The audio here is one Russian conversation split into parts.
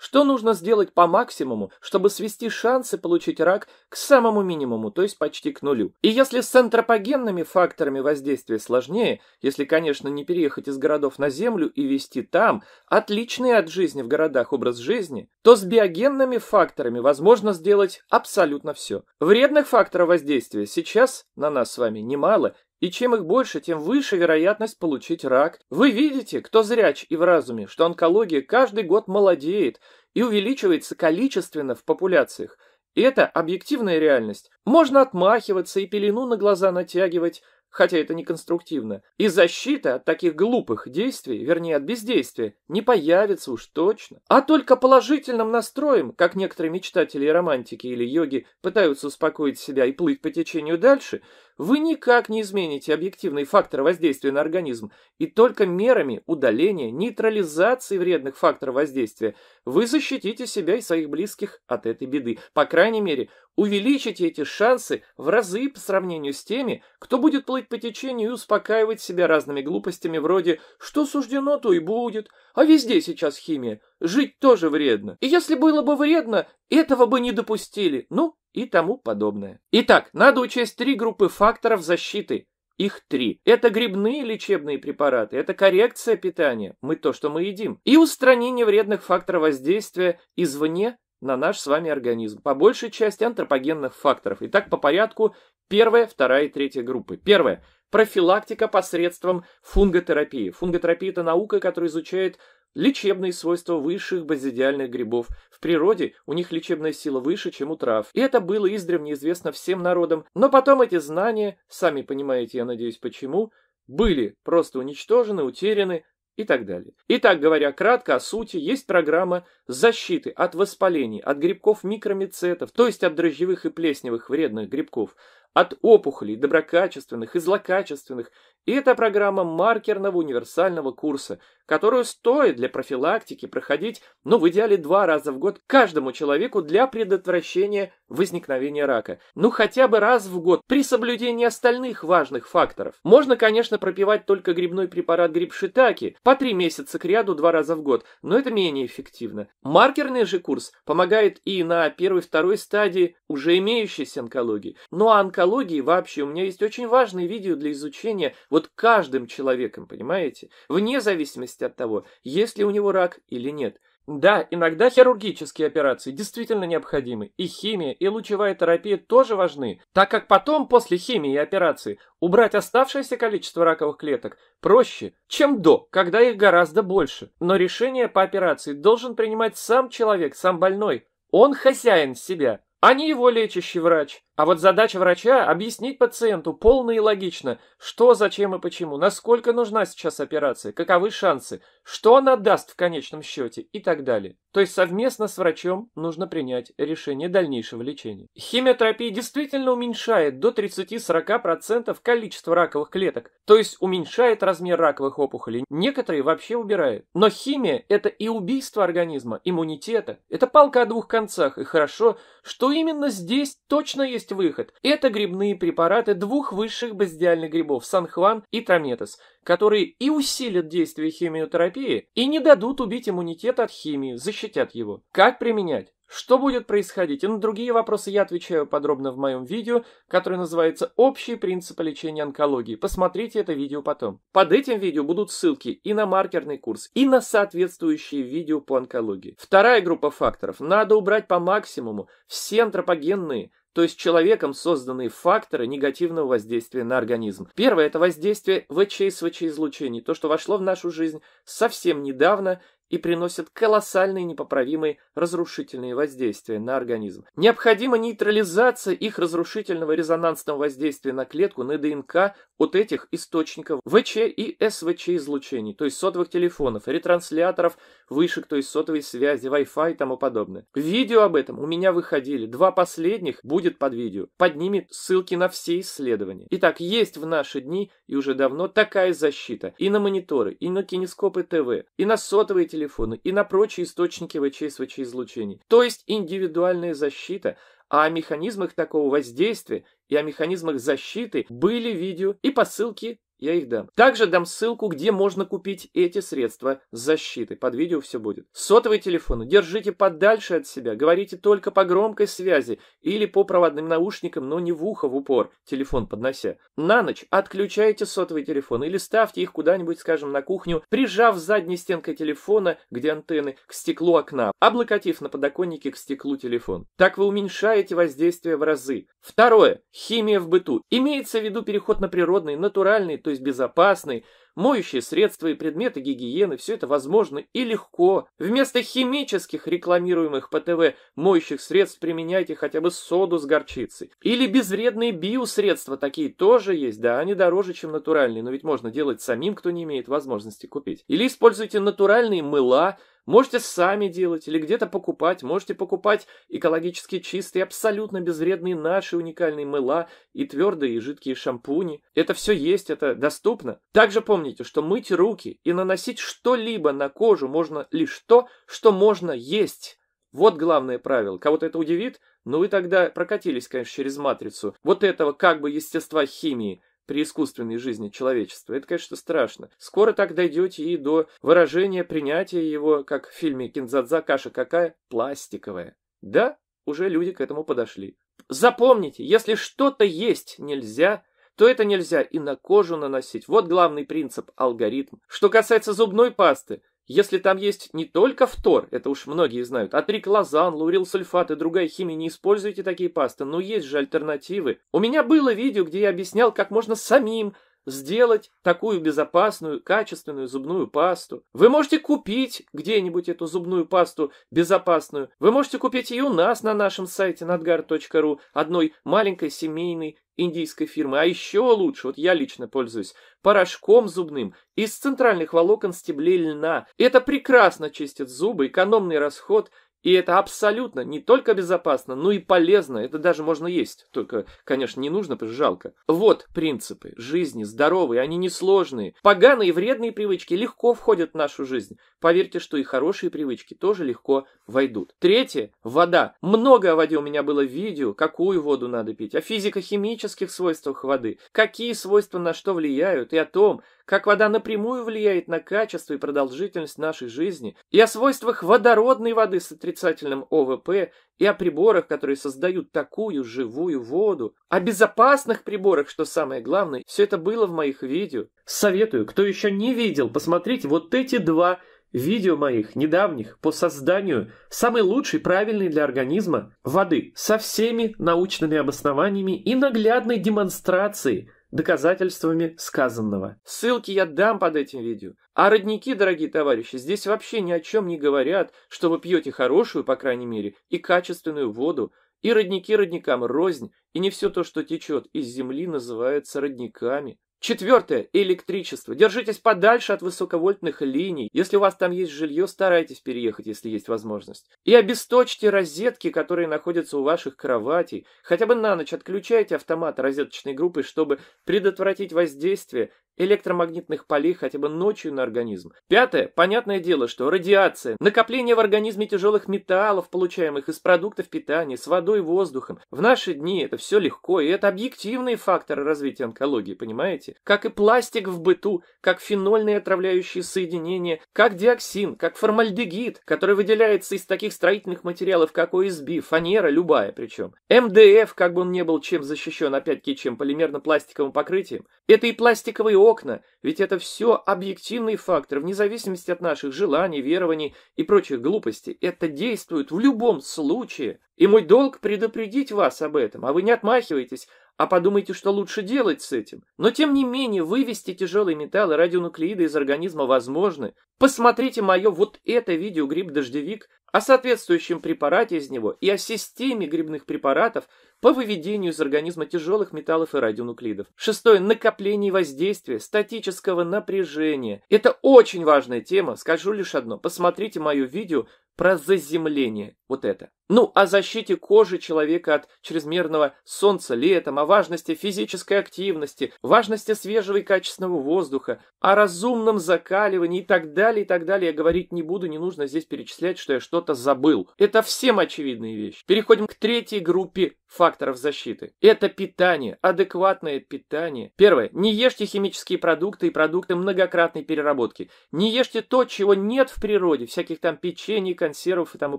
Что нужно сделать по максимуму, чтобы свести шансы получить рак к самому минимуму, то есть почти к нулю? И если с антропогенными факторами воздействия сложнее, если, конечно, не переехать из городов на землю и вести там отличный от жизни в городах образ жизни, то с биогенными факторами возможно сделать абсолютно все. Вредных факторов воздействия сейчас на нас с вами немало, и чем их больше, тем выше вероятность получить рак. Вы видите, кто зряч и в разуме, что онкология каждый год молодеет и увеличивается количественно в популяциях. И это объективная реальность. Можно отмахиваться и пелену на глаза натягивать, хотя это не конструктивно. И защита от таких глупых действий, вернее от бездействия, не появится уж точно. А только положительным настроем, как некоторые мечтатели и романтики или йоги пытаются успокоить себя и плыть по течению дальше – вы никак не измените объективный фактор воздействия на организм, и только мерами удаления, нейтрализации вредных факторов воздействия вы защитите себя и своих близких от этой беды. По крайней мере, увеличите эти шансы в разы по сравнению с теми, кто будет плыть по течению и успокаивать себя разными глупостями вроде «что суждено, то и будет», «а везде сейчас химия», «жить тоже вредно». И если было бы вредно, этого бы не допустили. Ну, и тому подобное. Итак, надо учесть три группы факторов защиты. Их три. Это грибные лечебные препараты, это коррекция питания, мы то, что мы едим, и устранение вредных факторов воздействия извне на наш с вами организм. По большей части антропогенных факторов. Итак, по порядку первая, вторая и третья группы. Первая. Профилактика посредством фунготерапии. Фунготерапия – это наука, которая изучает Лечебные свойства высших базидиальных грибов. В природе у них лечебная сила выше, чем у трав. И это было издревне известно всем народам. Но потом эти знания, сами понимаете, я надеюсь, почему, были просто уничтожены, утеряны и так далее. Итак, говоря кратко о сути, есть программа защиты от воспалений, от грибков микромицетов, то есть от дрожжевых и плесневых вредных грибков, от опухолей, доброкачественных и злокачественных, и это программа маркерного универсального курса, которую стоит для профилактики проходить, ну, в идеале два раза в год каждому человеку для предотвращения возникновения рака. Ну, хотя бы раз в год, при соблюдении остальных важных факторов. Можно, конечно, пропивать только грибной препарат гриб Шитаки по три месяца к ряду два раза в год, но это менее эффективно. Маркерный же курс помогает и на первой-второй стадии уже имеющейся онкологии. Ну, а онкологии вообще у меня есть очень важное видео для изучения – вот каждым человеком, понимаете? Вне зависимости от того, есть ли у него рак или нет. Да, иногда хирургические операции действительно необходимы, и химия, и лучевая терапия тоже важны, так как потом, после химии и операции, убрать оставшееся количество раковых клеток проще, чем до, когда их гораздо больше. Но решение по операции должен принимать сам человек, сам больной. Он хозяин себя, а не его лечащий врач. А вот задача врача – объяснить пациенту полно и логично, что, зачем и почему, насколько нужна сейчас операция, каковы шансы, что она даст в конечном счете и так далее. То есть совместно с врачом нужно принять решение дальнейшего лечения. Химиотерапия действительно уменьшает до 30-40% количество раковых клеток, то есть уменьшает размер раковых опухолей, некоторые вообще убирает. Но химия – это и убийство организма, иммунитета. Это палка о двух концах, и хорошо, что именно здесь точно есть есть выход. Это грибные препараты двух высших базидиальных грибов – санхван и трометос, которые и усилят действие химиотерапии, и не дадут убить иммунитет от химии, защитят его. Как применять? Что будет происходить? И на другие вопросы я отвечаю подробно в моем видео, которое называется «Общие принципы лечения онкологии». Посмотрите это видео потом. Под этим видео будут ссылки и на маркерный курс, и на соответствующие видео по онкологии. Вторая группа факторов. Надо убрать по максимуму все антропогенные, то есть человеком созданные факторы негативного воздействия на организм. Первое – это воздействие ВЧ излучений то, что вошло в нашу жизнь совсем недавно и приносят колоссальные непоправимые разрушительные воздействия на организм. Необходима нейтрализация их разрушительного резонансного воздействия на клетку, на ДНК от этих источников ВЧ и СВЧ излучений, то есть сотовых телефонов, ретрансляторов, вышек, то есть сотовой связи, Wi-Fi и тому подобное. Видео об этом у меня выходили, два последних будет под видео. Под ними ссылки на все исследования. Итак, есть в наши дни и уже давно такая защита и на мониторы, и на кинескопы ТВ, и на сотовые телефоны, телефоны и на прочие источники вч излучений. То есть индивидуальная защита, а о механизмах такого воздействия и о механизмах защиты были видео и по ссылке. Я их дам. Также дам ссылку, где можно купить эти средства защиты. Под видео все будет. Сотовый телефон держите подальше от себя. Говорите только по громкой связи или по проводным наушникам, но не в ухо в упор, телефон поднося. На ночь отключайте сотовый телефон или ставьте их куда-нибудь, скажем, на кухню, прижав задней стенкой телефона, где антенны, к стеклу окна, облокотив на подоконнике к стеклу телефон. Так вы уменьшаете воздействие в разы. Второе. Химия в быту. Имеется в виду переход на природный, натуральный, то то есть безопасной, моющие средства и предметы гигиены, все это возможно и легко. Вместо химических рекламируемых по ТВ моющих средств применяйте хотя бы соду с горчицей. Или безвредные биосредства, такие тоже есть, да, они дороже, чем натуральные, но ведь можно делать самим, кто не имеет возможности купить. Или используйте натуральные мыла, Можете сами делать или где-то покупать. Можете покупать экологически чистые, абсолютно безвредные наши уникальные мыла и твердые и жидкие шампуни. Это все есть, это доступно. Также помните, что мыть руки и наносить что-либо на кожу можно лишь то, что можно есть. Вот главное правило. Кого-то это удивит, но ну вы тогда прокатились, конечно, через матрицу. Вот этого как бы естества химии – при искусственной жизни человечества. Это, конечно, страшно. Скоро так дойдете и до выражения принятия его, как в фильме «Кинзадза. Каша какая? Пластиковая». Да, уже люди к этому подошли. Запомните, если что-то есть нельзя, то это нельзя и на кожу наносить. Вот главный принцип, алгоритм. Что касается зубной пасты, если там есть не только фтор, это уж многие знают, а триклозан, лаурилсульфат и другая химия, не используйте такие пасты, но есть же альтернативы. У меня было видео, где я объяснял, как можно самим сделать такую безопасную, качественную зубную пасту. Вы можете купить где-нибудь эту зубную пасту безопасную. Вы можете купить ее у нас на нашем сайте nadgar.ru, одной маленькой семейной индийской фирмы. А еще лучше, вот я лично пользуюсь, порошком зубным из центральных волокон стеблей льна. Это прекрасно чистит зубы, экономный расход – и это абсолютно не только безопасно, но и полезно. Это даже можно есть. Только, конечно, не нужно, потому что жалко. Вот принципы жизни, здоровые, они несложные. Поганые и вредные привычки легко входят в нашу жизнь. Поверьте, что и хорошие привычки тоже легко войдут. Третье – вода. Много о воде у меня было видео, какую воду надо пить, о физико-химических свойствах воды, какие свойства на что влияют и о том, как вода напрямую влияет на качество и продолжительность нашей жизни, и о свойствах водородной воды с отрицательным ОВП, и о приборах, которые создают такую живую воду, о безопасных приборах, что самое главное, все это было в моих видео. Советую, кто еще не видел, посмотрите вот эти два видео моих недавних по созданию самой лучшей правильной для организма воды со всеми научными обоснованиями и наглядной демонстрацией – доказательствами сказанного. Ссылки я дам под этим видео. А родники, дорогие товарищи, здесь вообще ни о чем не говорят, что вы пьете хорошую, по крайней мере, и качественную воду, и родники родникам рознь, и не все то, что течет из земли, называется родниками. Четвертое – электричество. Держитесь подальше от высоковольтных линий. Если у вас там есть жилье, старайтесь переехать, если есть возможность. И обесточьте розетки, которые находятся у ваших кроватей. Хотя бы на ночь отключайте автомат розеточной группы, чтобы предотвратить воздействие электромагнитных полей хотя бы ночью на организм. Пятое. Понятное дело, что радиация, накопление в организме тяжелых металлов, получаемых из продуктов питания, с водой, воздухом. В наши дни это все легко, и это объективные факторы развития онкологии, понимаете? Как и пластик в быту, как фенольные отравляющие соединения, как диоксин, как формальдегид, который выделяется из таких строительных материалов, как ОСБ, фанера, любая причем. МДФ, как бы он не был чем защищен, опять-таки, чем полимерно-пластиковым покрытием. Это и пластиковые окна, ведь это все объективный фактор, вне зависимости от наших желаний, верований и прочих глупостей. Это действует в любом случае. И мой долг предупредить вас об этом, а вы не отмахиваетесь, а подумайте, что лучше делать с этим. Но тем не менее, вывести тяжелые металлы радионуклеиды из организма возможно. Посмотрите мое вот это видео «Гриб-дождевик», о соответствующем препарате из него и о системе грибных препаратов по выведению из организма тяжелых металлов и радионуклидов. Шестое. Накопление воздействия статического напряжения. Это очень важная тема, скажу лишь одно. Посмотрите мое видео про заземление, вот это. Ну, о защите кожи человека от чрезмерного солнца летом, о важности физической активности, важности свежего и качественного воздуха, о разумном закаливании и так далее, и так далее. Я говорить не буду, не нужно здесь перечислять, что я что кто-то забыл. Это всем очевидные вещи. Переходим к третьей группе факторов защиты. Это питание, адекватное питание. Первое. Не ешьте химические продукты и продукты многократной переработки. Не ешьте то, чего нет в природе, всяких там печений, консервов и тому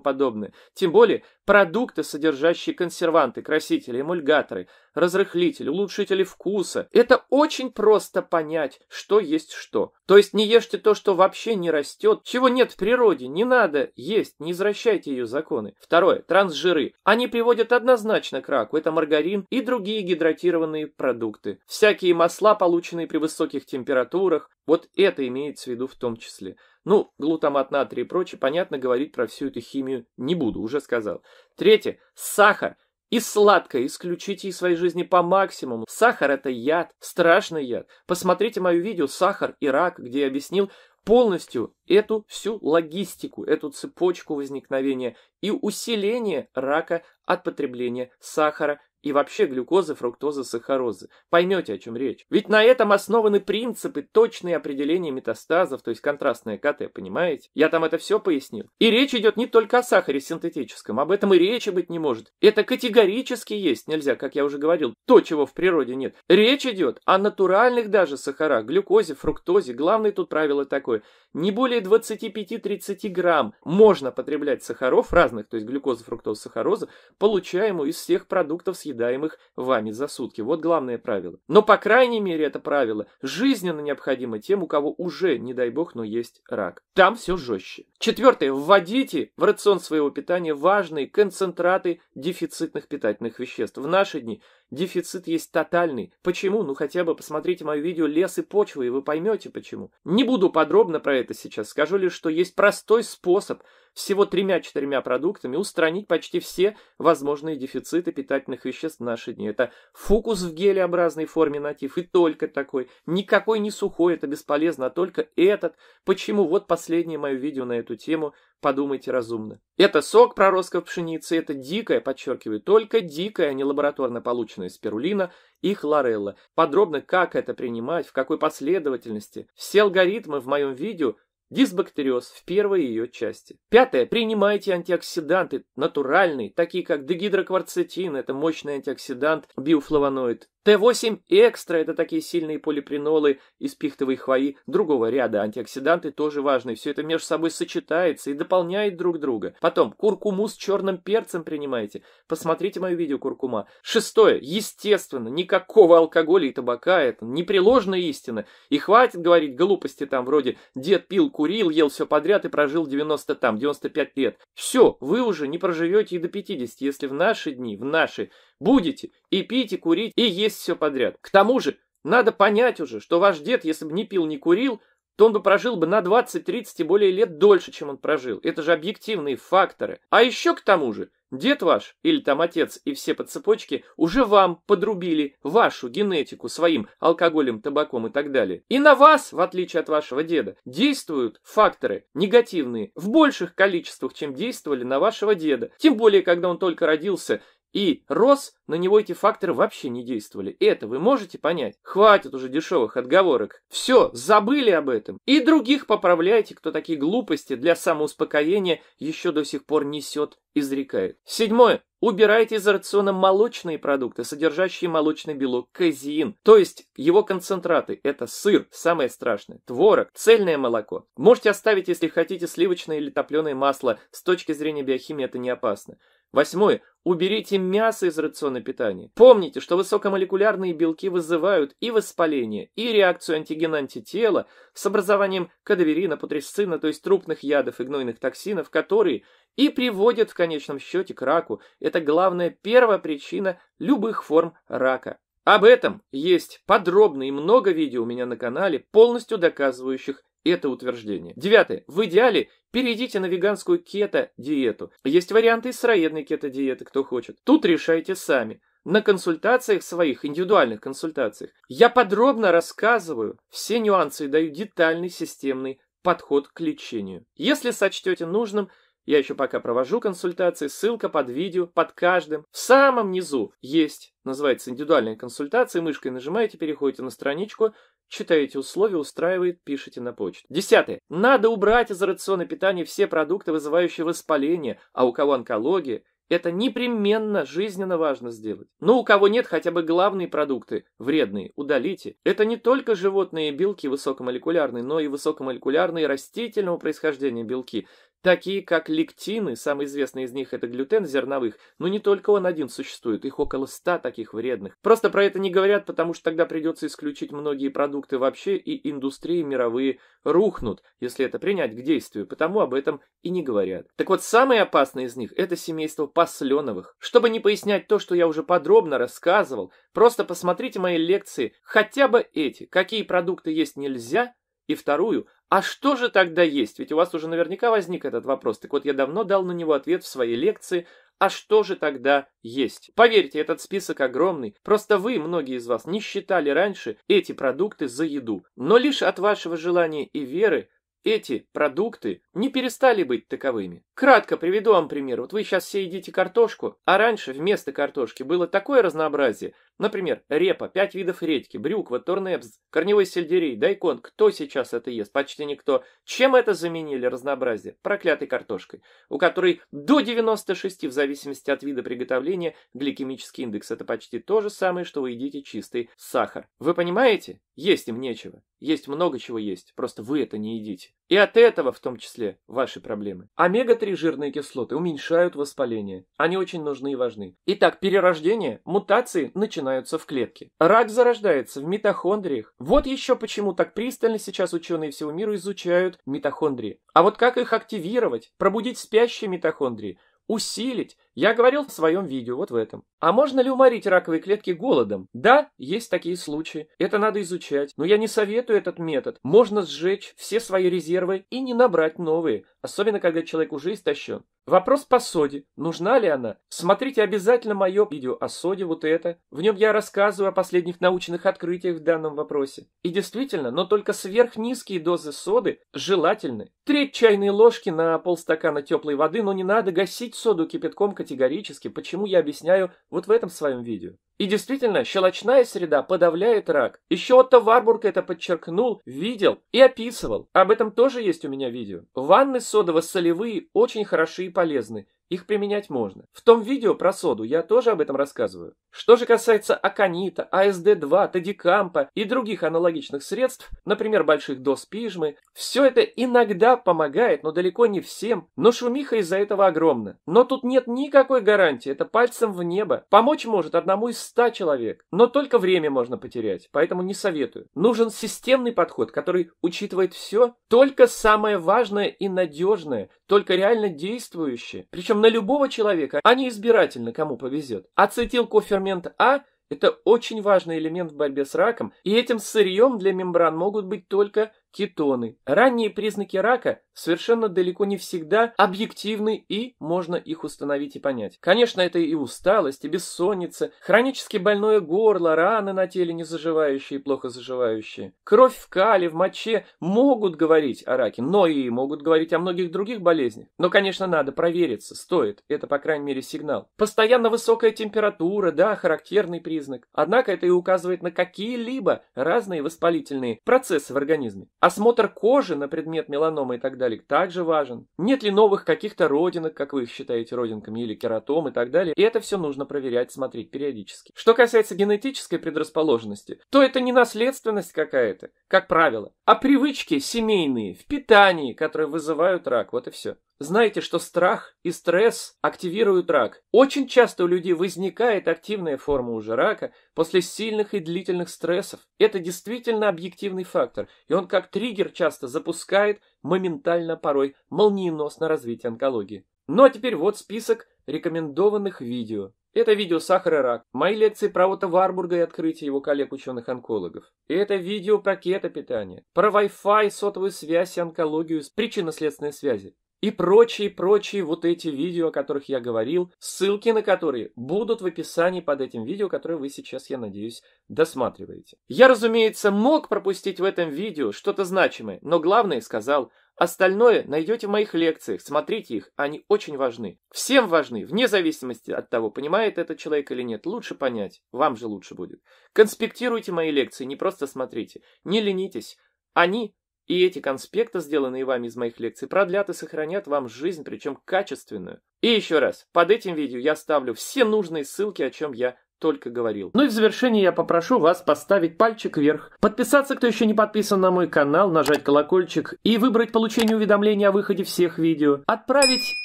подобное. Тем более продукты, содержащие консерванты, красители, эмульгаторы – разрыхлитель, улучшители вкуса. Это очень просто понять, что есть что. То есть не ешьте то, что вообще не растет, чего нет в природе, не надо есть, не извращайте ее законы. Второе. Трансжиры. Они приводят однозначно к раку. Это маргарин и другие гидратированные продукты. Всякие масла, полученные при высоких температурах. Вот это имеется в виду в том числе. Ну, глутамат натрия и прочее, понятно, говорить про всю эту химию не буду, уже сказал. Третье. Сахар. И сладкое исключите из своей жизни по максимуму. Сахар – это яд, страшный яд. Посмотрите мое видео «Сахар и рак», где я объяснил полностью эту всю логистику, эту цепочку возникновения и усиления рака от потребления сахара и вообще глюкозы, фруктозы, сахарозы. Поймете, о чем речь. Ведь на этом основаны принципы, точные определения метастазов, то есть контрастное КТ, понимаете? Я там это все пояснил. И речь идет не только о сахаре синтетическом, об этом и речи быть не может. Это категорически есть нельзя, как я уже говорил, то, чего в природе нет. Речь идет о натуральных даже сахарах, глюкозе, фруктозе. Главное тут правило такое. Не более 25-30 грамм можно потреблять сахаров разных, то есть глюкозы, фруктозы, сахарозы, получаемую из всех продуктов с съедаемых вами за сутки. Вот главное правило. Но, по крайней мере, это правило жизненно необходимо тем, у кого уже, не дай бог, но есть рак. Там все жестче. Четвертое. Вводите в рацион своего питания важные концентраты дефицитных питательных веществ. В наши дни дефицит есть тотальный. Почему? Ну, хотя бы посмотрите мое видео «Лес и почва», и вы поймете почему. Не буду подробно про это сейчас. Скажу лишь, что есть простой способ – всего тремя-четырьмя продуктами устранить почти все возможные дефициты питательных веществ в наши дни. Это фокус в гелеобразной форме натив, и только такой. Никакой не сухой, это бесполезно, а только этот. Почему? Вот последнее мое видео на эту тему. Подумайте разумно. Это сок проростков пшеницы, это дикая, подчеркиваю, только дикая, а не лабораторно полученная спирулина и хлорелла. Подробно, как это принимать, в какой последовательности. Все алгоритмы в моем видео – Дисбактериоз в первой ее части. Пятое. Принимайте антиоксиданты натуральные, такие как дегидрокварцетин, это мощный антиоксидант, биофлавоноид. Т8 и экстра – это такие сильные полипринолы из пихтовой хвои другого ряда. Антиоксиданты тоже важны. Все это между собой сочетается и дополняет друг друга. Потом, куркуму с черным перцем принимайте. Посмотрите мое видео куркума. Шестое. Естественно, никакого алкоголя и табака. Это непреложная истина. И хватит говорить глупости там вроде «дед пил куркуму» курил, ел все подряд и прожил 90 там, 95 лет. Все, вы уже не проживете и до 50, если в наши дни, в наши, будете и пить, и курить, и есть все подряд. К тому же, надо понять уже, что ваш дед, если бы не пил, не курил, то он бы прожил бы на 20, 30 и более лет дольше, чем он прожил. Это же объективные факторы. А еще к тому же, дед ваш, или там отец и все по цепочке, уже вам подрубили вашу генетику своим алкоголем, табаком и так далее. И на вас, в отличие от вашего деда, действуют факторы негативные в больших количествах, чем действовали на вашего деда. Тем более, когда он только родился и рос, на него эти факторы вообще не действовали. Это вы можете понять? Хватит уже дешевых отговорок. Все, забыли об этом. И других поправляйте, кто такие глупости для самоуспокоения еще до сих пор несет, изрекает. Седьмое. Убирайте из рациона молочные продукты, содержащие молочный белок, казеин, то есть его концентраты. Это сыр, самое страшное, творог, цельное молоко. Можете оставить, если хотите, сливочное или топленое масло. С точки зрения биохимии это не опасно. Восьмое. Уберите мясо из рациона питания. Помните, что высокомолекулярные белки вызывают и воспаление, и реакцию антигена антитела с образованием кадаверина, путресцина, то есть трупных ядов и гнойных токсинов, которые и приводят в конечном счете к раку. Это главная первая причина любых форм рака. Об этом есть подробно и много видео у меня на канале, полностью доказывающих это утверждение. Девятое. В идеале перейдите на веганскую кето-диету. Есть варианты и сыроедной кето-диеты, кто хочет. Тут решайте сами. На консультациях своих, индивидуальных консультациях, я подробно рассказываю все нюансы и даю детальный системный подход к лечению. Если сочтете нужным – я еще пока провожу консультации, ссылка под видео, под каждым. В самом низу есть, называется индивидуальная консультация, мышкой нажимаете, переходите на страничку, читаете условия, устраивает, пишите на почту. Десятое. Надо убрать из рациона питания все продукты, вызывающие воспаление, а у кого онкология, это непременно жизненно важно сделать. Но у кого нет хотя бы главные продукты, вредные, удалите. Это не только животные белки высокомолекулярные, но и высокомолекулярные растительного происхождения белки. Такие, как лектины, самый известный из них это глютен зерновых, но не только он один существует, их около ста таких вредных. Просто про это не говорят, потому что тогда придется исключить многие продукты вообще, и индустрии мировые рухнут, если это принять к действию, потому об этом и не говорят. Так вот, самое опасное из них – это семейство посленовых. Чтобы не пояснять то, что я уже подробно рассказывал, просто посмотрите мои лекции, хотя бы эти, какие продукты есть нельзя, и вторую, а что же тогда есть? Ведь у вас уже наверняка возник этот вопрос. Так вот, я давно дал на него ответ в своей лекции а что же тогда есть? Поверьте, этот список огромный. Просто вы, многие из вас, не считали раньше эти продукты за еду. Но лишь от вашего желания и веры эти продукты не перестали быть таковыми. Кратко приведу вам пример. Вот вы сейчас все едите картошку, а раньше вместо картошки было такое разнообразие, Например, репа, пять видов редьки, брюква, турнепс, корневой сельдерей, дайкон. Кто сейчас это ест? Почти никто. Чем это заменили разнообразие? Проклятой картошкой, у которой до 96, в зависимости от вида приготовления, гликемический индекс. Это почти то же самое, что вы едите чистый сахар. Вы понимаете? Есть им нечего. Есть много чего есть, просто вы это не едите. И от этого, в том числе, ваши проблемы. Омега-3 жирные кислоты уменьшают воспаление. Они очень нужны и важны. Итак, перерождение, мутации начинаются в клетке. Рак зарождается в митохондриях. Вот еще почему так пристально сейчас ученые всего мира изучают митохондрии. А вот как их активировать, пробудить спящие митохондрии, усилить, я говорил в своем видео, вот в этом. А можно ли уморить раковые клетки голодом? Да, есть такие случаи. Это надо изучать. Но я не советую этот метод. Можно сжечь все свои резервы и не набрать новые, особенно когда человек уже истощен. Вопрос по соде. Нужна ли она? Смотрите обязательно мое видео о соде, вот это. В нем я рассказываю о последних научных открытиях в данном вопросе. И действительно, но только сверхнизкие дозы соды желательны. Треть чайной ложки на полстакана теплой воды, но не надо гасить соду кипятком категорически, почему я объясняю вот в этом своем видео. И действительно, щелочная среда подавляет рак. Еще Отто Варбург это подчеркнул, видел и описывал. Об этом тоже есть у меня видео. Ванны содово-солевые очень хороши и полезны. Их применять можно. В том видео про соду я тоже об этом рассказываю. Что же касается аконита, АСД-2, тадикампа и других аналогичных средств, например, больших доз пижмы, все это иногда помогает, но далеко не всем, но шумиха из-за этого огромна. Но тут нет никакой гарантии, это пальцем в небо. Помочь может одному из ста человек, но только время можно потерять, поэтому не советую. Нужен системный подход, который учитывает все, только самое важное и надежное, только реально действующие, причем на любого человека, а не избирательно, кому повезет. Ацетилкофермент А – это очень важный элемент в борьбе с раком, и этим сырьем для мембран могут быть только кетоны. Ранние признаки рака совершенно далеко не всегда объективны и можно их установить и понять. Конечно, это и усталость, и бессонница, хронически больное горло, раны на теле не заживающие и плохо заживающие. Кровь в кале, в моче могут говорить о раке, но и могут говорить о многих других болезнях. Но, конечно, надо провериться, стоит. Это, по крайней мере, сигнал. Постоянно высокая температура, да, характерный признак. Однако это и указывает на какие-либо разные воспалительные процессы в организме. Осмотр кожи на предмет меланомы и так далее также важен. Нет ли новых каких-то родинок, как вы считаете родинками, или кератом и так далее. И это все нужно проверять, смотреть периодически. Что касается генетической предрасположенности, то это не наследственность какая-то, как правило, а привычки семейные, в питании, которые вызывают рак. Вот и все. Знаете, что страх и стресс активируют рак. Очень часто у людей возникает активная форма уже рака после сильных и длительных стрессов. Это действительно объективный фактор, и он как триггер часто запускает моментально порой молниеносно развитие онкологии. Ну а теперь вот список рекомендованных видео. Это видео «Сахар и рак», мои лекции про Отто Варбурга и открытие его коллег-ученых-онкологов. Это видео про кетопитание, про Wi-Fi, сотовую связь и онкологию с причинно-следственной связи и прочие-прочие вот эти видео, о которых я говорил, ссылки на которые будут в описании под этим видео, которое вы сейчас, я надеюсь, досматриваете. Я, разумеется, мог пропустить в этом видео что-то значимое, но главное сказал, остальное найдете в моих лекциях, смотрите их, они очень важны. Всем важны, вне зависимости от того, понимает этот человек или нет, лучше понять, вам же лучше будет. Конспектируйте мои лекции, не просто смотрите, не ленитесь, они и эти конспекты, сделанные вами из моих лекций, продлят и сохранят вам жизнь, причем качественную. И еще раз, под этим видео я ставлю все нужные ссылки, о чем я только говорил. Ну и в завершение я попрошу вас поставить пальчик вверх, подписаться, кто еще не подписан на мой канал, нажать колокольчик и выбрать получение уведомления о выходе всех видео, отправить